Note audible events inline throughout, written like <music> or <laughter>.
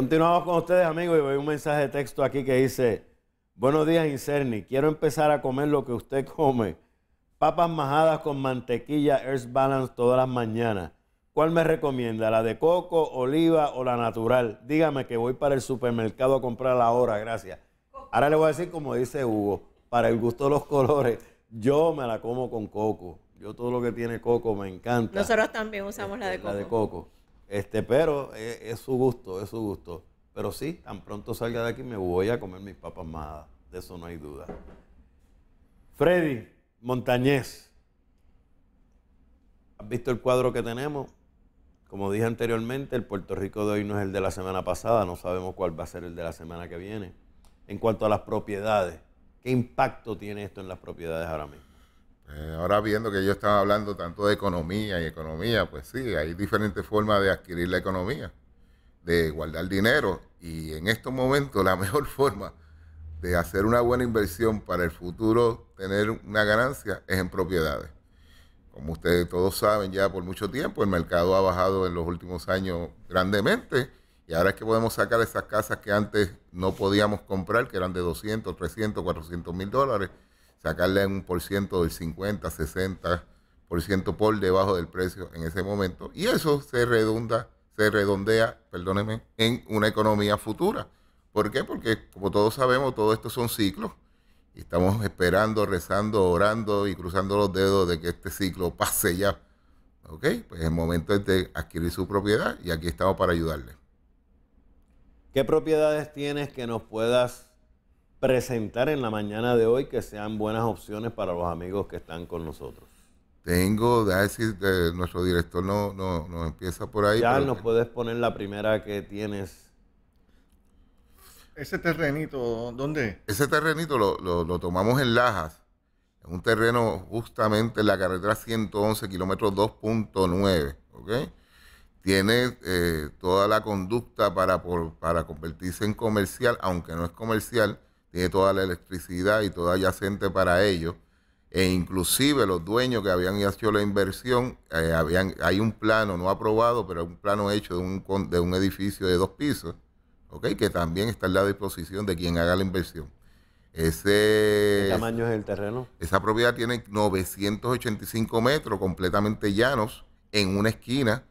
Continuamos con ustedes, amigos, y veo un mensaje de texto aquí que dice: Buenos días, Incerni. Quiero empezar a comer lo que usted come. Papas majadas con mantequilla Earth Balance todas las mañanas. ¿Cuál me recomienda? ¿La de coco, oliva o la natural? Dígame que voy para el supermercado a comprarla ahora, gracias. Ahora le voy a decir como dice Hugo, para el gusto de los colores, yo me la como con coco. Yo todo lo que tiene coco me encanta. Nosotros también usamos la de coco. Este, la de coco. Este, pero e, es, su gusto, es su gusto. Pero sí, tan pronto salga de aquí me voy a comer mis papas madas, De eso no hay duda. Freddy Montañez. ¿Has visto el cuadro que tenemos? Como dije anteriormente, el Puerto Rico de hoy no es el de la semana pasada, no sabemos cuál va a ser el de la semana que viene. En cuanto a las propiedades, ¿qué impacto tiene esto en las propiedades ahora mismo? Eh, ahora viendo que ellos estaba hablando tanto de economía y economía, pues sí, hay diferentes formas de adquirir la economía, de guardar dinero. Y en estos momentos la <laughs> mejor forma de hacer una buena inversión para el futuro, tener una ganancia, es en propiedades. Como ustedes todos saben ya por mucho tiempo, el mercado ha bajado en los últimos años grandemente y ahora es que podemos sacar esas casas que antes no podíamos comprar, que eran de 200, 300, 400 mil dólares sacarle un por ciento del 50, 60 por ciento por debajo del precio en ese momento. Y eso se redunda, se redondea, perdóneme, en una economía futura. ¿Por qué? Porque como todos sabemos, todo esto son ciclos. Y estamos esperando, rezando, orando y cruzando los dedos de que este ciclo pase ya. ¿Ok? Pues el momento es de adquirir su propiedad y aquí estamos para ayudarle. ¿Qué propiedades tienes que nos puedas presentar en la mañana de hoy que sean buenas opciones para los amigos que están con nosotros? Tengo, a decir, eh, nuestro director no, no, no, empieza por ahí. Ya nos puedes poner la primera que tienes. ¿Ese terrenito dónde? Ese terrenito lo, tomamos en Lajas, en un terreno justamente en la carretera 111, kilómetros 2.9, ¿ok? Tiene eh, toda la conducta para, para convertirse en comercial, aunque no es comercial, tiene toda la electricidad y toda adyacente para ellos. E inclusive los dueños que habían hecho la inversión, eh, habían, hay un plano no aprobado, pero un plano hecho de un, de un edificio de dos pisos, okay, que también está a la disposición de quien haga la inversión. Ese, ¿Qué tamaño es el terreno? Esa propiedad tiene 985 metros completamente llanos en una esquina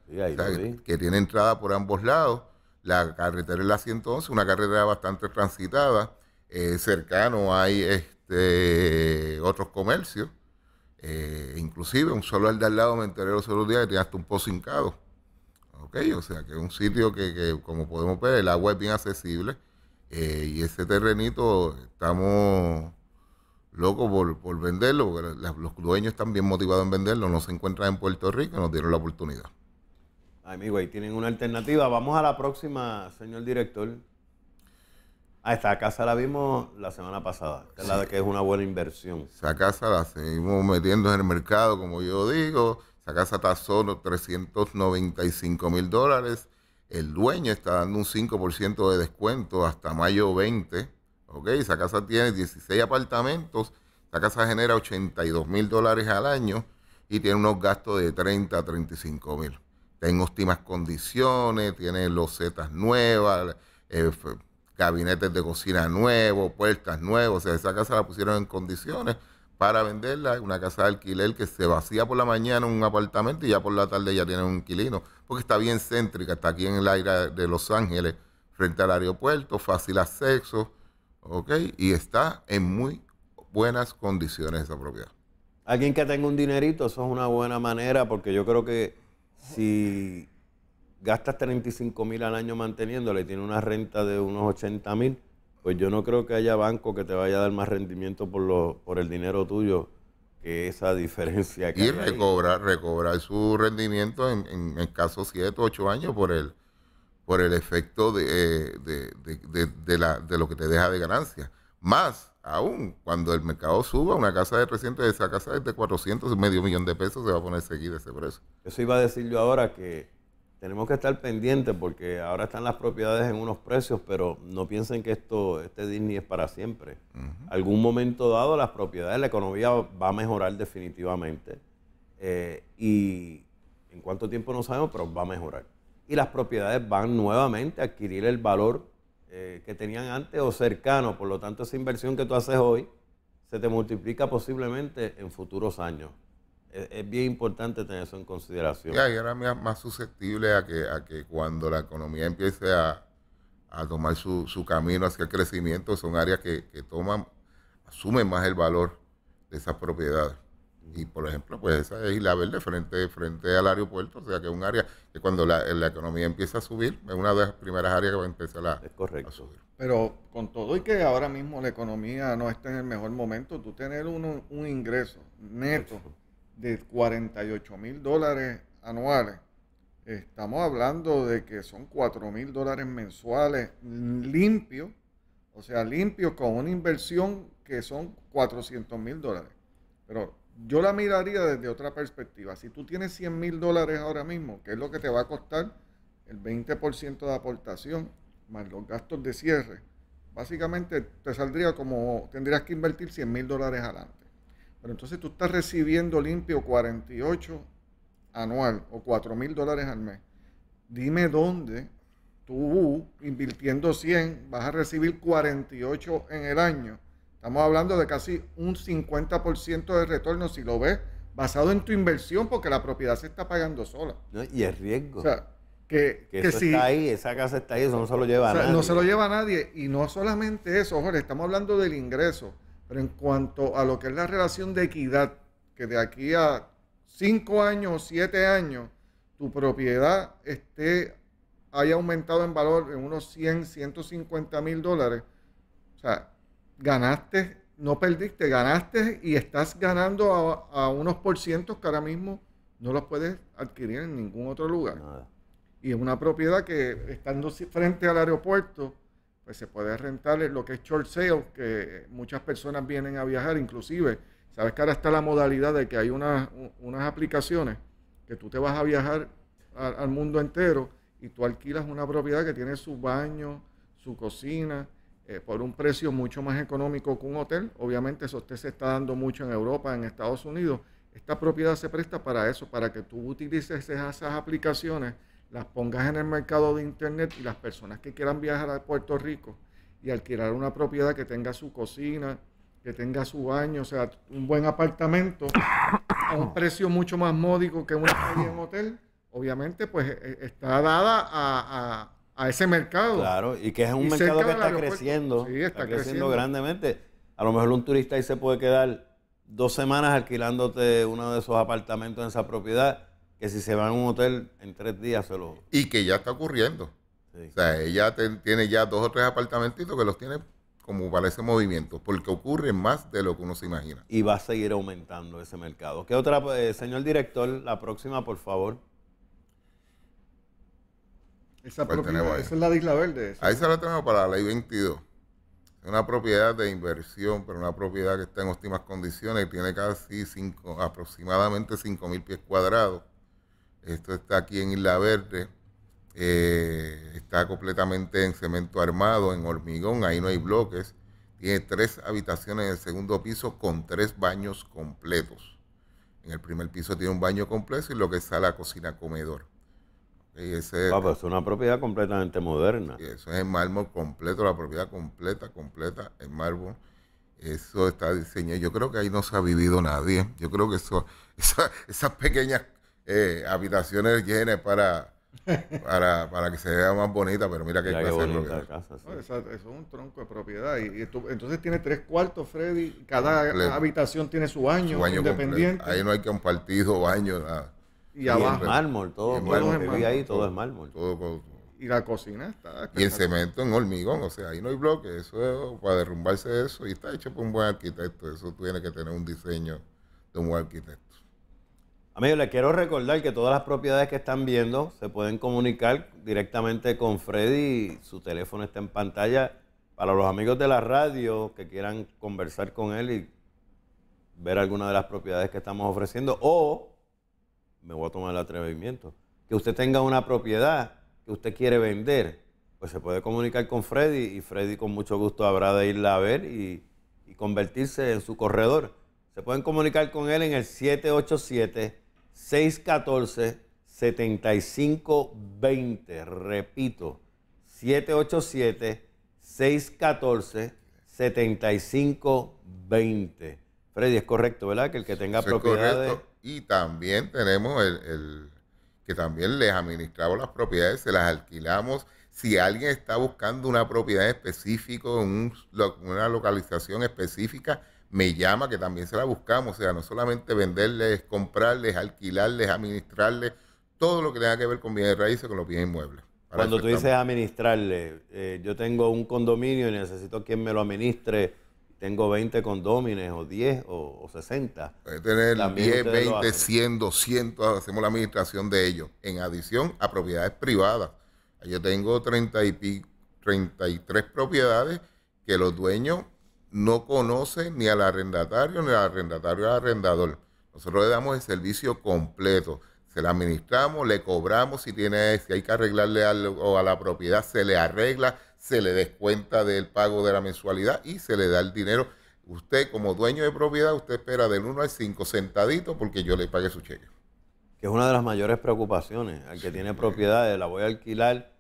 que tiene entrada por ambos lados. La carretera es la 111, una carretera bastante transitada. Eh, cercano hay este, otros comercios. Eh, inclusive un solar de al lado me enteré los otros días que tenía hasta un pozo hincado. o sea que es un sitio que, como podemos ver, el agua es bien accesible. Eh, y ese terrenito estamos locos por, venderlo, los dueños están bien motivados en venderlo, no se encuentran en Puerto Rico nos dieron la oportunidad. Amigo, ahí tienen una alternativa. Vamos a la próxima, señor director. Ah, esta casa la vimos la semana pasada, que es la de que es una buena inversión. Esa casa la seguimos metiendo en el mercado, como yo digo. Esa casa está solo 395 mil dólares. El dueño está dando un 5% de descuento hasta mayo 20. ¿ok? Esa casa tiene 16 apartamentos. Esa casa genera 82 mil dólares al año y tiene unos gastos de 30 a 35 mil. Está óptimas condiciones, tiene los losetas nuevas, eh, gabinetes de cocina nuevos, puertas nuevas. O sea, esa casa la pusieron en condiciones para venderla, una casa de alquiler que se vacía por la mañana en un apartamento y ya por la tarde ya tiene un inquilino, porque está bien céntrica, está aquí en el aire de Los Ángeles, frente al aeropuerto, fácil acceso, ¿ok? Y está en muy buenas condiciones esa propiedad. Alguien que tenga un dinerito, eso es una buena manera, porque yo creo que si gastas 35 mil al año y tiene una renta de unos 80 mil, pues yo no creo que haya banco que te vaya a dar más rendimiento por, lo, por el dinero tuyo que esa diferencia. Que y recobrar, su rendimiento en, en, caso 7 o 8 años por el, por el efecto eh, de, lo que te deja de ganancia. Más aún, cuando el mercado suba, una casa de 300, esa casa es de 400, medio millón de pesos, se va a poner seguir ese precio. Eso iba a decir yo ahora que tenemos que estar pendientes porque ahora están las propiedades en unos precios, pero no piensen que esto, este Disney es para siempre. Algún momento dado las propiedades, la economía va a mejorar definitivamente. Eh, y en cuánto tiempo no sabemos, pero va a mejorar. Y las propiedades van nuevamente a adquirir el valor eh, que tenían antes o cercano. Por lo tanto, esa inversión que tú haces hoy se te multiplica posiblemente en futuros años. Es, bien importante tener eso en consideración. Ya, y ahora más susceptible a que, a que cuando la economía empiece a, tomar su, su, camino hacia el crecimiento, son áreas que, toman, asumen más el valor de esas propiedades. Y por ejemplo, pues esa es Isla Verde frente, frente al aeropuerto, o sea que es un área que cuando la, economía empieza a subir, es una de las primeras áreas que va a empezar a, es correcto. subir. Pero con todo y que ahora mismo la economía no está en el mejor momento, tú tener un, un ingreso neto de 48 mil dólares anuales, estamos hablando de que son 4 mil dólares mensuales limpios, o sea, limpios con una inversión que son 400 mil dólares. Pero yo la miraría desde otra perspectiva. Si tú tienes 100 mil dólares ahora mismo, que es lo que te va a costar el 20% de aportación, más los gastos de cierre, básicamente te saldría como, tendrías que invertir 100 mil dólares adelante. Pero entonces tú estás recibiendo limpio 48 anual o 4 mil dólares al mes. Dime dónde tú invirtiendo 100 vas a recibir 48 en el año. Estamos hablando de casi un 50% de retorno si lo ves basado en tu inversión porque la propiedad se está pagando sola. y el riesgo. O sea, que, está ahí, esa casa está ahí, eso no se lo lleva a nadie. No se lo lleva a nadie. Y no solamente eso, Jorge, estamos hablando del ingreso pero en cuanto a lo que es la relación de equidad, que de aquí a cinco años o siete años, tu propiedad esté, haya aumentado en valor en unos 100, 150 mil dólares, o sea, ganaste, no perdiste, ganaste y estás ganando a, unos por cientos que ahora mismo no los puedes adquirir en ningún otro lugar. Y es una propiedad que estando frente al aeropuerto, pues, se puede rentar lo que es short sale, que muchas personas vienen a viajar, inclusive, sabes que ahora está la modalidad de que hay unas, unas aplicaciones que tú te vas a viajar al, mundo entero y tú alquilas una propiedad que tiene su baño, su cocina, eh, por un precio mucho más económico que un hotel. Obviamente eso usted se está dando mucho en Europa, en Estados Unidos. Esta propiedad se presta para eso, para que tú utilices esas aplicaciones las pongas en el mercado de internet y las personas que quieran viajar a Puerto Rico y alquilar una propiedad que tenga su cocina, que tenga su baño, o sea, un buen apartamento a un precio mucho más módico que una en hotel, obviamente pues e, e, está dada a, ese mercado. Claro, y que es un mercado que está creciendo. Sí, está, creciendo, creciendo, grandemente. A lo mejor un turista ahí se puede quedar dos semanas alquilándote uno de esos apartamentos en esa propiedad que si se va a un hotel, en tres días se lo... Y que ya está ocurriendo. O sea, ella tiene ya dos o tres apartamentitos que los tiene como para ese movimiento, porque ocurre más de lo que uno se imagina. Y va a seguir aumentando ese mercado. ¿Qué otra, eh, señor director, la próxima, por favor? Esa, es la Isla Verde. Ahí se la tenemos para la ley 22. Es una propiedad de inversión, pero una propiedad que está en óptimas condiciones, tiene casi cinco, aproximadamente 5 mil pies cuadrados. Esto está aquí en Isla Verde. Eh, está completamente en cemento armado, en hormigón, ahí no hay bloques. Tiene tres habitaciones en el segundo piso con tres baños completos. En el primer piso tiene un baño completo y lo que es la cocina, comedor. es una propiedad completamente moderna. eso es en mármol completo, la propiedad completa, completa, en mármol. Eso está diseñado. Yo creo que ahí no se ha vivido nadie. Yo creo que eso, <laughs> esas pequeñas eh, habitaciones llenas para, para, que se vea más bonita, pero mira que clase eso es un tronco de propiedad. Y, entonces tiene tres cuartos, Freddy. Cada habitación tiene su baño, independiente. Ahí no hay compartido baño, nada. Y, abajo. mármol, todo. mármol, todo, y la cocina está. Y el cemento en hormigón, o sea, ahí no hay bloque. Eso es, para derrumbarse eso. Y está hecho por un buen arquitecto. Eso tiene que tener un diseño de un buen arquitecto. Amigos, les quiero recordar que todas las propiedades que están viendo se pueden comunicar directamente con Freddy. Su teléfono está en pantalla. Para los amigos de la radio que quieran conversar con él y ver alguna de las propiedades que estamos ofreciendo, o me voy a tomar el atrevimiento, que usted tenga una propiedad que usted quiere vender, pues se puede comunicar con Freddy y Freddy con mucho gusto habrá de irla a ver y, y convertirse en su corredor. Se pueden comunicar con él en el 787 614-7520. Repito, 787-614-7520. Freddy, es correcto, ¿verdad? Que el que tenga propiedades. y también tenemos el, que también les administramos las propiedades, se las alquilamos. Si alguien está buscando una propiedad específica, una localización específica, me llama, que también se la buscamos, o sea, no solamente venderles, comprarles, alquilarles, administrarles, todo lo que tenga que ver con bienes raíces, con los bienes inmuebles. Cuando tú dices administrarle, eh, yo tengo un condominio y necesito quien me lo administre, tengo 20 condominios o 10 o, 60. Puede tener 10, 20, 100, 200, hacemos la administración de ellos, en adición a propiedades privadas. Yo tengo y 33 propiedades que los dueños no conoce ni al arrendatario ni al arrendatario al arrendador. Nosotros le damos el servicio completo. Se la administramos, le cobramos si tiene, si hay que arreglarle algo a la propiedad, se le arregla, se le descuenta del pago de la mensualidad y se le da el dinero. Usted, como dueño de propiedad, usted espera del 1 al 5 sentadito porque yo le pague su cheque. Que es una de las mayores preocupaciones. Al que tiene propiedades, la voy a alquilar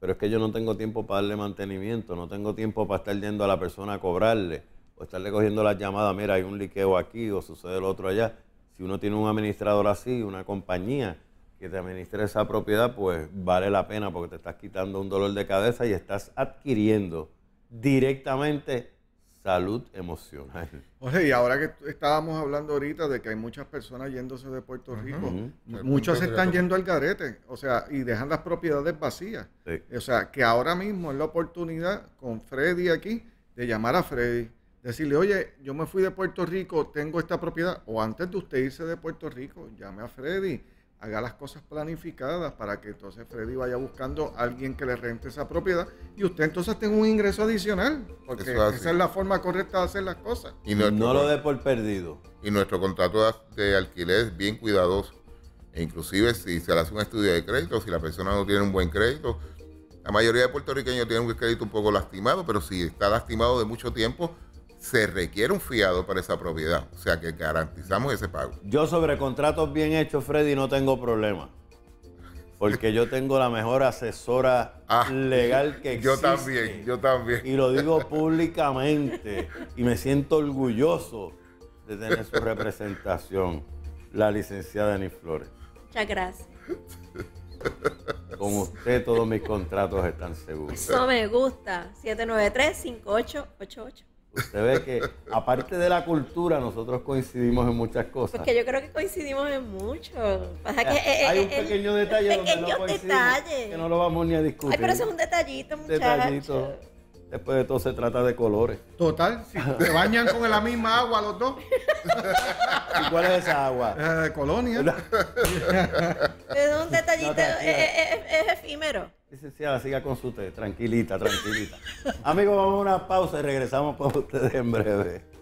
pero es que yo no tengo tiempo para darle mantenimiento, no tengo tiempo para estar yendo a la persona a cobrarle o estarle cogiendo las llamadas, mira, hay un liqueo aquí o sucede lo otro allá. Si uno tiene un administrador así, una compañía que te administre esa propiedad, pues vale la pena porque te estás quitando un dolor de cabeza y estás adquiriendo directamente salud emocional. Oye, y ahora que estábamos hablando ahorita de que hay muchas personas yéndose de Puerto Rico, muchos se están yendo al garete, o sea, y dejan las propiedades vacías. O sea, que ahora mismo es la oportunidad con Freddy aquí de llamar a Freddy, decirle, oye, yo me fui de Puerto Rico, tengo esta propiedad, o antes de usted irse de Puerto Rico, llame a Freddy haga las cosas planificadas para que entonces Freddy vaya buscando alguien que le rente esa propiedad y usted entonces tenga un ingreso adicional, porque esa es la forma correcta de hacer las cosas. Y no lo dé por perdido. Y nuestro contrato de alquiler es bien cuidadoso. E inclusive si se le hace un estudio de crédito, si la persona no tiene un buen crédito, la mayoría de puertorriqueños tienen un crédito un poco lastimado, pero si está lastimado de mucho tiempo, se requiere un fiado para esa propiedad. O sea que garantizamos ese pago. Yo sobre contratos bien hechos, Freddy, no tengo problema. Porque yo tengo la mejor asesora <laughs> ah, legal que existe. Yo también, yo también. Y lo digo públicamente. y me siento orgulloso de tener su representación, la licenciada Denis Flores. Muchas gracias. Con usted todos mis contratos están seguros. Eso me gusta. 793-5888 se ve que, aparte de la cultura, nosotros coincidimos en muchas cosas. Porque yo creo que coincidimos en mucho. Eh, eh, eh, hay un pequeño detalle donde no que no lo vamos ni a discutir. Ay, pero eso es un detallito, muchachos. Detallito. Después de todo se trata de colores. Total, se bañan con la misma agua los dos. ¿Y cuál es esa agua? Eh, colonia. es un detallito, es efímero. Licenciada, siga con su tranquilita, tranquilita. Amigos, vamos a una pausa y regresamos con ustedes en breve.